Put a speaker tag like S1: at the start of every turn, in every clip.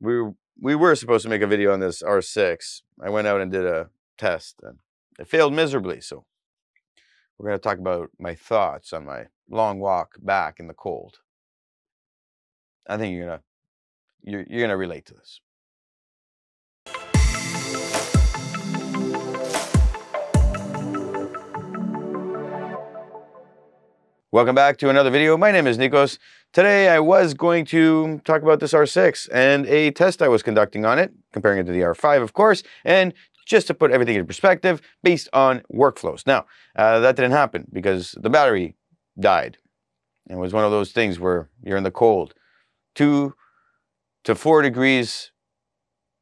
S1: we were, we were supposed to make a video on this R6. I went out and did a test and it failed miserably. So we're going to talk about my thoughts on my long walk back in the cold. I think you're going to you're, you're going to relate to this. Welcome back to another video. My name is Nikos. Today I was going to talk about this R6 and a test I was conducting on it, comparing it to the R5 of course, and just to put everything in perspective based on workflows. Now, uh, that didn't happen because the battery died. It was one of those things where you're in the cold. Two to four degrees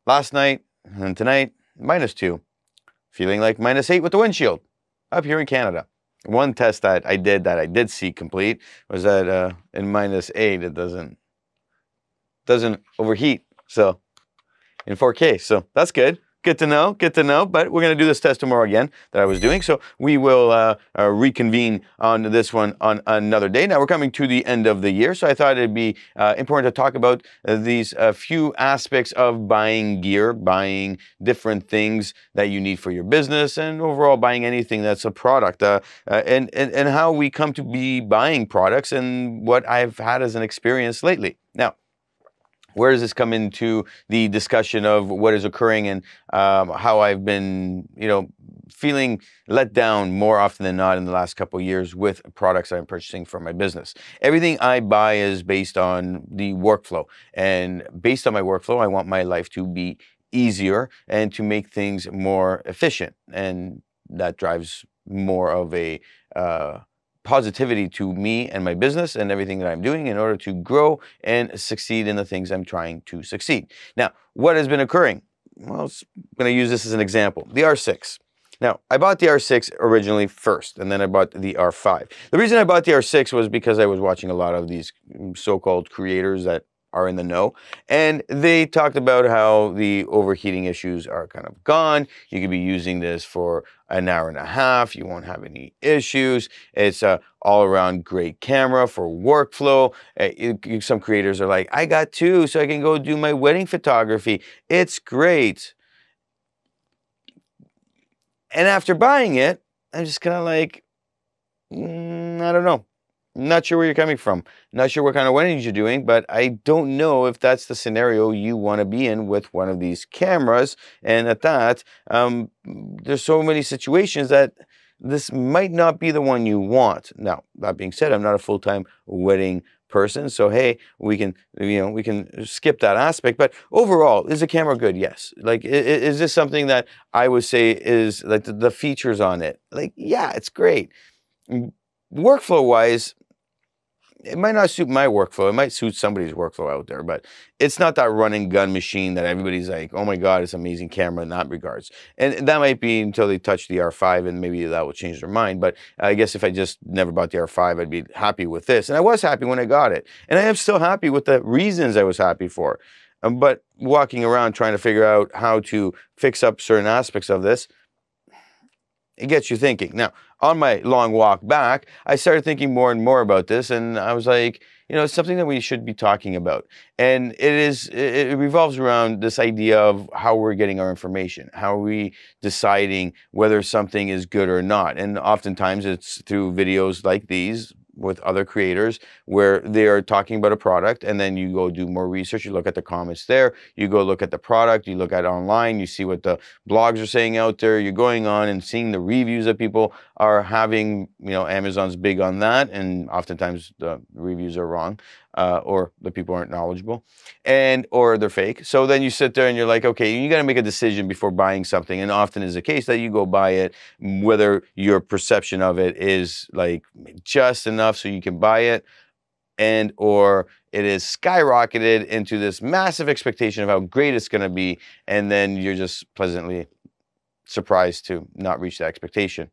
S1: last night and tonight, minus two. Feeling like minus eight with the windshield up here in Canada one test that I did that I did see complete was that uh, in minus eight it doesn't doesn't overheat. So in 4K, so that's good. Good to know. Good to know. But we're going to do this test tomorrow again that I was doing. So we will uh, uh, reconvene on this one on another day. Now we're coming to the end of the year, so I thought it'd be uh, important to talk about uh, these uh, few aspects of buying gear, buying different things that you need for your business, and overall buying anything that's a product, uh, and, and and how we come to be buying products and what I've had as an experience lately where does this come into the discussion of what is occurring and um, how I've been, you know, feeling let down more often than not in the last couple years with products I'm purchasing for my business. Everything I buy is based on the workflow, and based on my workflow, I want my life to be easier and to make things more efficient, and that drives more of a uh, positivity to me and my business and everything that I'm doing in order to grow and succeed in the things I'm trying to succeed. Now, what has been occurring? Well, I'm going to use this as an example the R6. Now, I bought the R6 originally first, and then I bought the R5. The reason I bought the R6 was because I was watching a lot of these mm, so called creators that are in the know. And they talked about how the overheating issues are kind of gone. You could be using this for an hour and a half. You won't have any issues. It's a uh, all around great camera for workflow. Eh, some creators are like, I got two, so I can go do my wedding photography. It's great. And after buying it, I'm just kind of like, mm, I don't know not sure where you're coming from. Not sure what kind of weddings you're doing, but I don't know if that's the scenario you want to be in with one of these cameras. And at that, um, there's so many situations that this might not be the one you want. Now, that being said, I'm not a full-time wedding person, so hey, we can you know we can skip that aspect. But overall, is the camera good? Yes. Like, is this something that I would say is like the features on it? Like, yeah, it's great. Workflow-wise, it might not suit my workflow. It might suit somebody's workflow out there, but it's not that running gun machine that everybody's like, oh my God, it's amazing camera in that regards. And that might be until they touch the R5 and maybe that will change their mind. But I guess if I just never bought the R5, I'd be happy with this. And I was happy when I got it. And I am still happy with the reasons I was happy for. Um, but walking around trying to figure out how to fix up certain aspects of this, it gets you thinking. Now, on my long walk back, I started thinking more and more about this, and I was like, you know, it's something that we should be talking about. And it is it revolves around this idea of how we're getting our information, how are we deciding whether something is good or not. And oftentimes it's through videos like these, with other creators where they are talking about a product and then you go do more research you look at the comments there you go look at the product you look at online you see what the blogs are saying out there you're going on and seeing the reviews of people are having you know Amazon's big on that, and oftentimes the reviews are wrong, uh, or the people aren't knowledgeable, and or they're fake. So then you sit there and you're like, okay, you got to make a decision before buying something, and often is the case that you go buy it, whether your perception of it is like just enough so you can buy it, and or it is skyrocketed into this massive expectation of how great it's going to be, and then you're just pleasantly surprised to not reach that expectation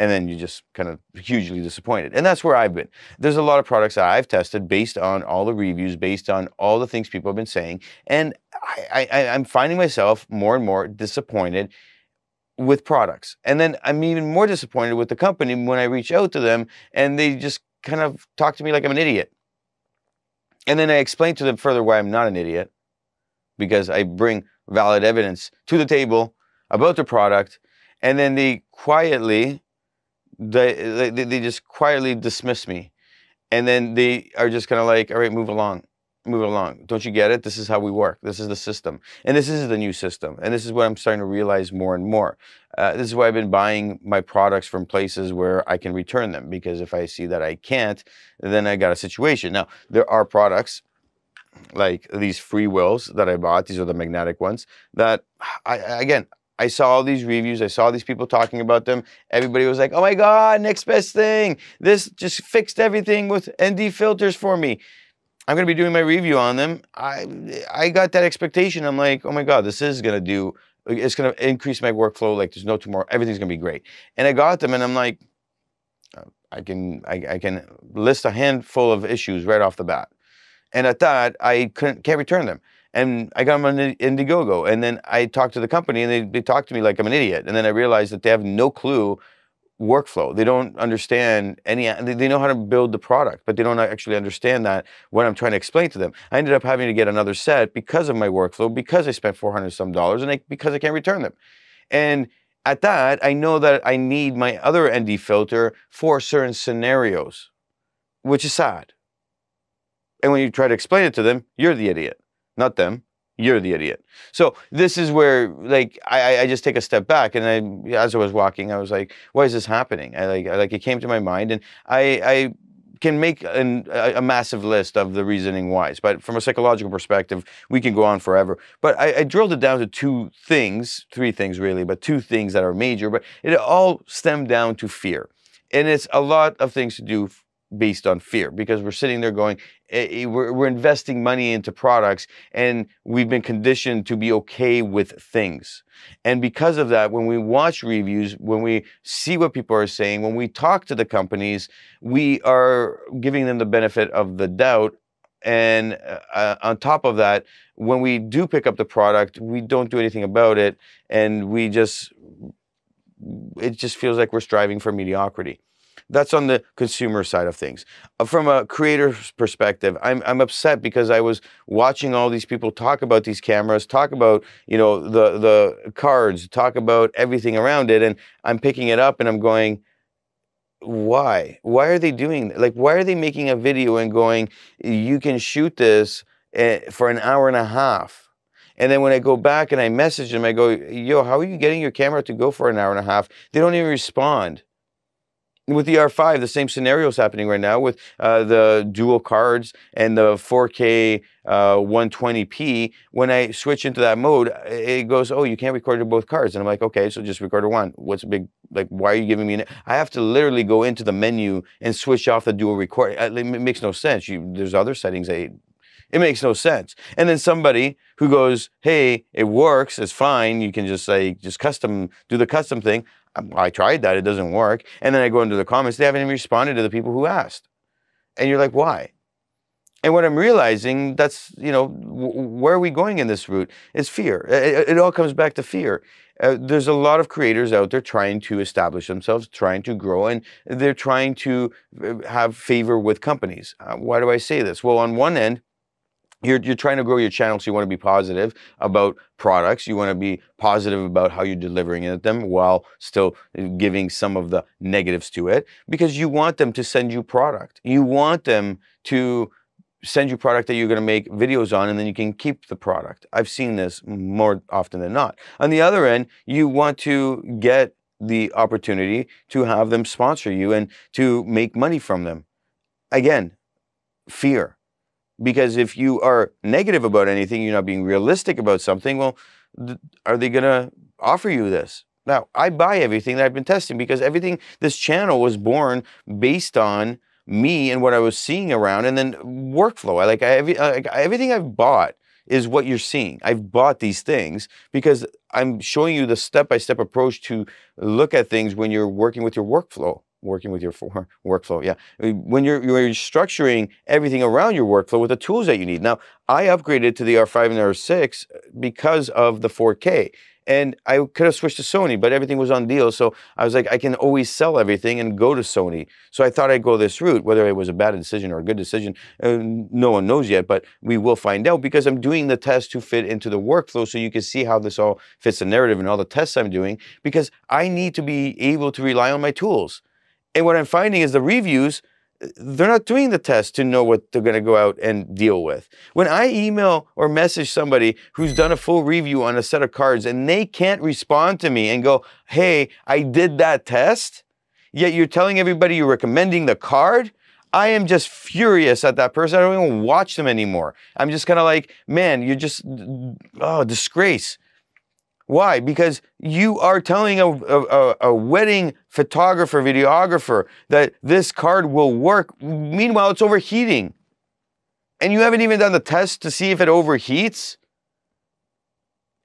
S1: and then you're just kind of hugely disappointed. And that's where I've been. There's a lot of products that I've tested based on all the reviews, based on all the things people have been saying, and I, I, I'm finding myself more and more disappointed with products. And then I'm even more disappointed with the company when I reach out to them and they just kind of talk to me like I'm an idiot. And then I explain to them further why I'm not an idiot because I bring valid evidence to the table about the product. And then they quietly they, they, they just quietly dismiss me. And then they are just kind of like, all right, move along, move along. Don't you get it? This is how we work. This is the system. And this is the new system. And this is what I'm starting to realize more and more. Uh, this is why I've been buying my products from places where I can return them because if I see that I can't, then I got a situation. Now, there are products like these free wills that I bought, these are the magnetic ones that I, again, I saw all these reviews. I saw these people talking about them. Everybody was like, oh my God, next best thing. This just fixed everything with ND filters for me. I'm going to be doing my review on them. I, I got that expectation. I'm like, oh my God, this is going to do, it's going to increase my workflow. Like there's no tomorrow. Everything's going to be great. And I got them and I'm like, I can, I, I can list a handful of issues right off the bat. And at that, I couldn't, can't return them and I got them on Indiegogo. And then I talked to the company and they, they talked to me like I'm an idiot. And then I realized that they have no clue workflow. They don't understand any, they, know how to build the product, but they don't actually understand that when I'm trying to explain to them. I ended up having to get another set because of my workflow, because I spent 400 some dollars and I, because I can't return them. And at that, I know that I need my other ND filter for certain scenarios, which is sad. And when you try to explain it to them, you're the idiot not them. You're the idiot. So this is where, like, I, I just take a step back, and I, as I was walking, I was like, "Why is this happening?" I like, I, like it came to my mind, and I, I can make an, a, massive list of the reasoning whys, but from a psychological perspective, we can go on forever. But I, I, drilled it down to two things, three things really, but two things that are major. But it all stemmed down to fear, and it's a lot of things to do based on fear because we're sitting there going, Eh, eh, we're, we're investing money into products and we've been conditioned to be okay with things. And because of that, when we watch reviews, when we see what people are saying, when we talk to the companies, we are giving them the benefit of the doubt and uh, uh on top of that, when we do pick up the product, we don't do anything about it, and we just it just feels like we're striving for mediocrity. That's on the consumer side of things. Uh, from a creator's perspective, I'm, I'm upset because I was watching all these people talk about these cameras, talk about, you know, the, the cards, talk about everything around it. And I'm picking it up and I'm going, why? Why are they doing that? Like, why are they making a video and going, you can shoot this eh, for an hour and a half? And then when I go back and I message them, I go, yo, how are you getting your camera to go for an hour and a half? They don't even respond with the R5, the same scenario is happening right now with uh, the dual cards and the 4K uh, 120p. When I switch into that mode, it goes, "Oh, you can't record to both cards," and I'm like, "Okay, so just record to one." What's big? Like, why are you giving me? An-? I have to literally go into the menu and switch off the dual record. Uh, it makes no sense. You, there's other settings that it makes no sense. And then somebody who goes, "Hey, it works. It's fine. You can just say just custom do the custom thing." Um, I tried that, it doesn't work. And then I go into the comments, they haven't even responded to the people who asked. And you're like, why? And what I'm realizing, that's, you know, where are we going in this route? Is fear. It, it, all comes back to fear. Uh, there's a lot of creators out there trying to establish themselves, trying to grow, and they're trying to uh, have favor with companies. Uh, why do I say this? Well, on one end, you're, you're trying to grow your channel, so you want to be positive about products. You want to be positive about how you're delivering it at them while still eh, giving some of the negatives to it because you want them to send you product. You want them to send you product that you're going to make videos on and then you can keep the product. I've seen this more often than not. On the other end, you want to get the opportunity to have them sponsor you and to make money from them. Again, fear. Because if you are negative about anything, you're not being realistic about something, well, th- are they going to offer you this? Now, I buy everything that I've been testing because everything, this channel was born based on me and what I was seeing around and then workflow. I like, I, every, uh, everything I've bought is what you're seeing. I've bought these things because I'm showing you the step by step approach to look at things when you're working with your workflow working with your for, workflow. Yeah, when you're, you're structuring everything around your workflow with the tools that you need. Now, I upgraded to the R5 and R6 uh, because of the 4K, and I could have switched to Sony, but everything was on deal. So I was like, I can always sell everything and go to Sony. So I thought I'd go this route, whether it was a bad decision or a good decision. Uh, no one knows yet, but we will find out because I'm doing the test to fit into the workflow so you can see how this all fits the narrative and all the tests I'm doing because I need to be able to rely on my tools. And what I'm finding is the reviews, they're not doing the test to know what they're going to go out and deal with. When I email or message somebody who's done a full review on a set of cards and they can't respond to me and go, hey, I did that test, yet you're telling everybody you're recommending the card. I am just furious at that person. I don't even watch them anymore. I'm just kind of like, man, you're just, oh, disgrace. Why? Because you are telling a, a, a, wedding photographer, videographer that this card will work. Meanwhile, it's overheating. And you haven't even done the test to see if it overheats.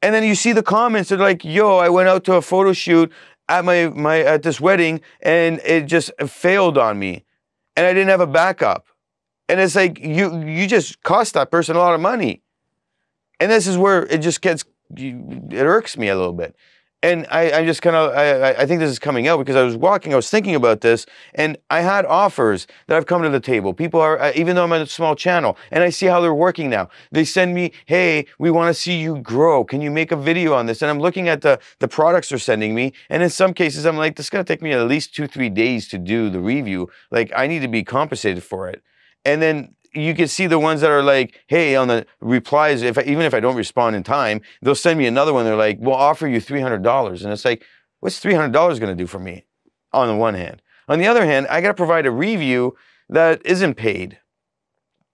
S1: And then you see the comments. They're like, yo, I went out to a photo shoot at my, my at this wedding and it just failed on me. And I didn't have a backup. And it's like you you just cost that person a lot of money. And this is where it just gets it irks me a little bit. And I, I just kind of, I, I think this is coming out because I was walking, I was thinking about this, and I had offers that I've come to the table. People are, even though I'm on a small channel, and I see how they're working now. They send me, hey, we want to see you grow. Can you make a video on this? And I'm looking at the, the products they're sending me, and in some cases, I'm like, this is going to take me at least two, three days to do the review. Like, I need to be compensated for it. And then you can see the ones that are like, hey, on the replies, if I, even if I don't respond in time, they'll send me another one. They're like, we'll offer you $300. And it's like, what's $300 going to do for me on the one hand? On the other hand, I got to provide a review that isn't paid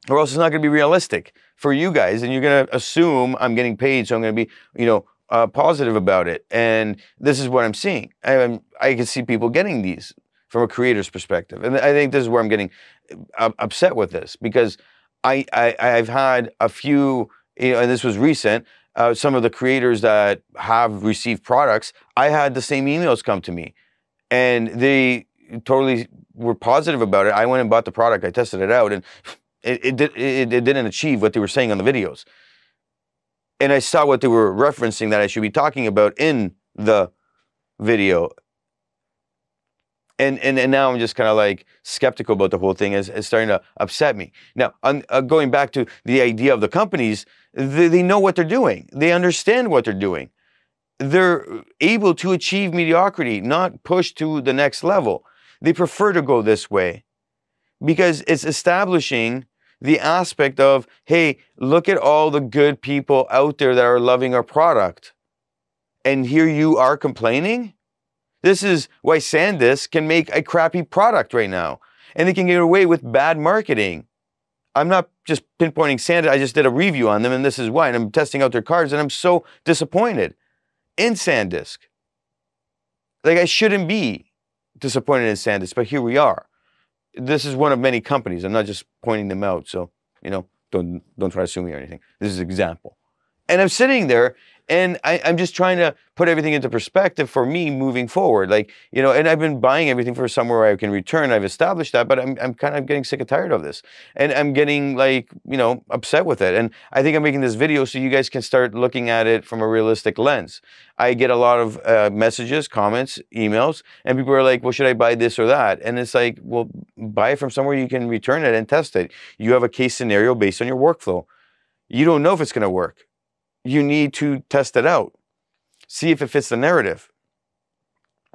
S1: or else it's not going to be realistic for you guys. And you're going to assume I'm getting paid. So I'm going to be, you know, uh, positive about it. And this is what I'm seeing. I, I'm, um, I can see people getting these from a creator's perspective. And I think this is where I'm getting uh, upset with this because I, I I've had a few, you know, and this was recent. Uh, some of the creators that have received products, I had the same emails come to me, and they totally were positive about it. I went and bought the product, I tested it out, and it it, did, it, it didn't achieve what they were saying on the videos. And I saw what they were referencing that I should be talking about in the video and and, and now I'm just kind of like skeptical about the whole thing. Is is starting to upset me. Now, on, uh, going back to the idea of the companies, they, they know what they're doing. They understand what they're doing. They're able to achieve mediocrity, not push to the next level. They prefer to go this way because it's establishing the aspect of, hey, look at all the good people out there that are loving our product. And here you are complaining? This is why SanDisk can make a crappy product right now, and they can get away with bad marketing. I'm not just pinpointing SanDisk, I just did a review on them, and this is why. And I'm testing out their cards, and I'm so disappointed in SanDisk. Like, I shouldn't be disappointed in SanDisk, but here we are. This is one of many companies. I'm not just pointing them out, so, you know, don't, don't try to sue me or anything. This is an example. And I'm sitting there and I, am just trying to put everything into perspective for me moving forward. Like, you know, and I've been buying everything for somewhere I can return. I've established that, but I'm, I'm kind of getting sick and tired of this. And I'm getting like, you know, upset with it. And I think I'm making this video so you guys can start looking at it from a realistic lens. I get a lot of uh, messages, comments, emails, and people are like, well, should I buy this or that? And it's like, well, buy it from somewhere you can return it and test it. You have a case scenario based on your workflow. You don't know if it's going to work you need to test it out. See if it fits the narrative.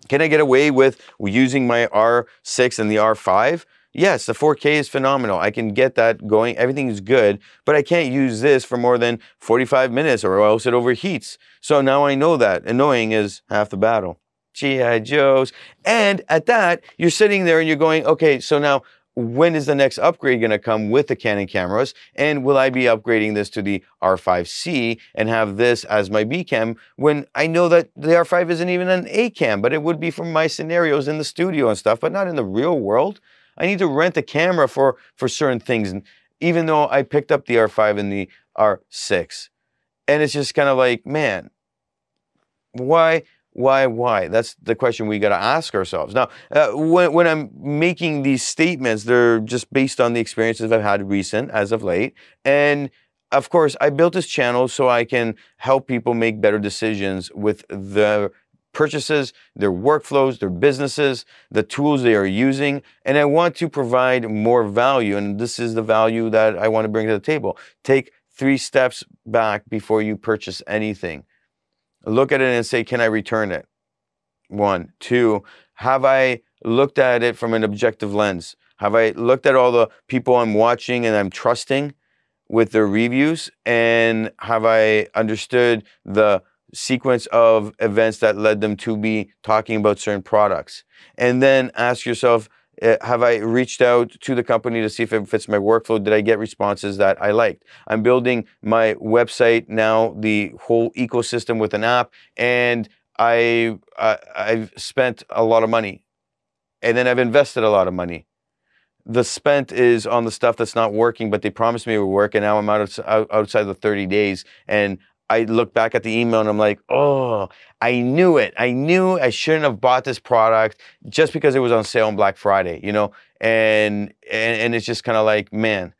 S1: Can I get away with using my R6 and the R5? Yes, the 4K is phenomenal. I can get that going. Everything is good, but I can't use this for more than 45 minutes or else it overheats. So now I know that. Annoying is half the battle. G.I. Joes. And at that, you're sitting there and you're going, okay, so now when is the next upgrade going to come with the Canon cameras? And will I be upgrading this to the R5C and have this as my B cam when I know that the R5 isn't even an A cam, but it would be for my scenarios in the studio and stuff, but not in the real world. I need to rent a camera for, for certain things, even though I picked up the R5 and the R6. And it's just kind of like, man, why? Why, why? That's the question we got to ask ourselves. Now, uh, when, when I'm making these statements, they're just based on the experiences I've had recent as of late. And of course, I built this channel so I can help people make better decisions with their purchases, their workflows, their businesses, the tools they are using. And I want to provide more value. And this is the value that I want to bring to the table. Take three steps back before you purchase anything look at it and say, can I return it? One. Two, have I looked at it from an objective lens? Have I looked at all the people I'm watching and I'm trusting with their reviews? And have I understood the sequence of events that led them to be talking about certain products? And then ask yourself, Eh, have I reached out to the company to see if it fits my workflow? Did I get responses that I liked? I'm building my website now, the whole ecosystem with an app, and I, I I've spent a lot of money, and then I've invested a lot of money. The spent is on the stuff that's not working, but they promised me it would work, and now I'm out of, outside the 30 days, and I look back at the email and I'm like, oh, I knew it. I knew I shouldn't have bought this product just because it was on sale on Black Friday, you know? And and, and it's just kind of like, man,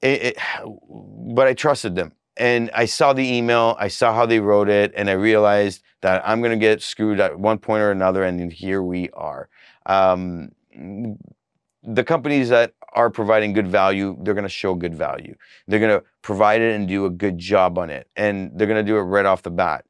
S1: it, it, but I trusted them. And I saw the email, I saw how they wrote it, and I realized that I'm going to get screwed at one point or another, and here we are. Um, the companies that are providing good value, they're going to show good value. They're going to provide it and do a good job on it. And they're going to do it right off the bat.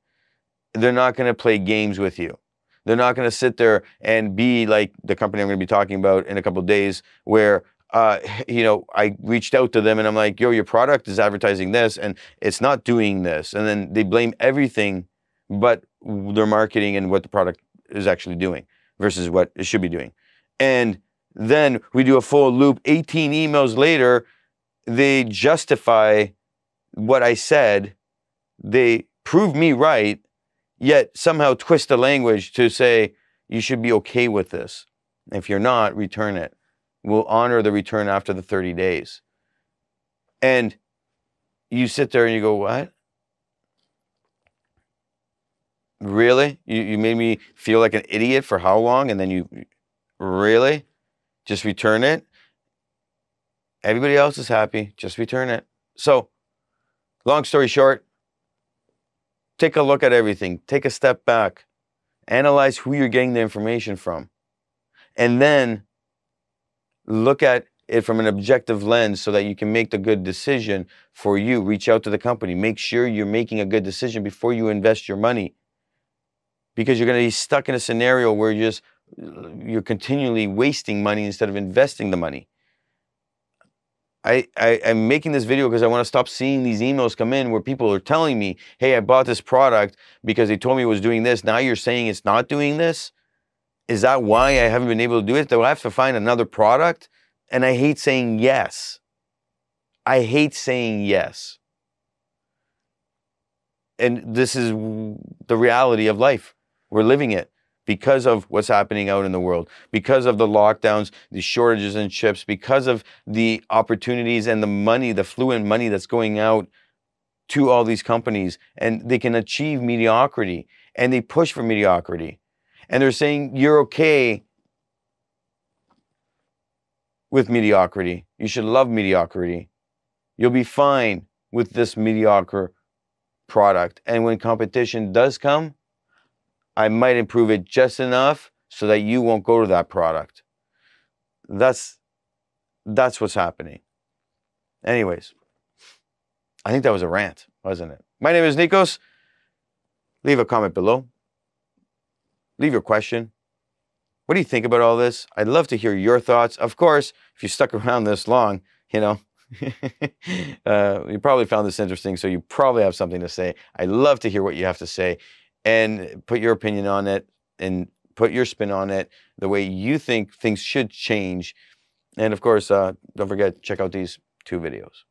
S1: They're not going to play games with you. They're not going to sit there and be like the company I'm going to be talking about in a couple days, where uh, you know I reached out to them and I'm like, "Yo, your product is advertising this, and it's not doing this," and then they blame everything but their marketing and what the product is actually doing versus what it should be doing. And then we do a full loop. 18 emails later, they justify what I said, they prove me right, yet somehow twist the language to say you should be okay with this. If you're not, return it. We'll honor the return after the 30 days. And you sit there and you go, What? Really? You, you made me feel like an idiot for how long? And then you, Really? Just return it? Everybody else is happy. Just return it. So, long story short, take a look at everything. Take a step back. Analyze who you're getting the information from. And then look at it from an objective lens so that you can make the good decision for you. Reach out to the company. Make sure you're making a good decision before you invest your money because you're going to be stuck in a scenario where you're just you're continually wasting money instead of investing the money. I, I am making this video because I want to stop seeing these emails come in where people are telling me, "Hey, I bought this product because they told me it was doing this. Now you're saying it's not doing this. Is that why I haven't been able to do it? Do I have to find another product?" And I hate saying yes. I hate saying yes. And this is the reality of life. We're living it because of what's happening out in the world, because of the lockdowns, the shortages in chips, because of the opportunities and the money, the fluent money that's going out to all these companies. And they can achieve mediocrity and they push for mediocrity. And they're saying, you're okay with mediocrity. You should love mediocrity. You'll be fine with this mediocre product. And when competition does come, I might improve it just enough so that you won't go to that product. That's that's what's happening. Anyways, I think that was a rant, wasn't it? My name is Nikos. Leave a comment below. Leave your question. What do you think about all this? I'd love to hear your thoughts. Of course, if you stuck around this long, you know, uh, you probably found this interesting, so you probably have something to say. I love to hear what you have to say and put your opinion on it and put your spin on it, the way you think things should change. And of course, uh, don't forget, check out these two videos.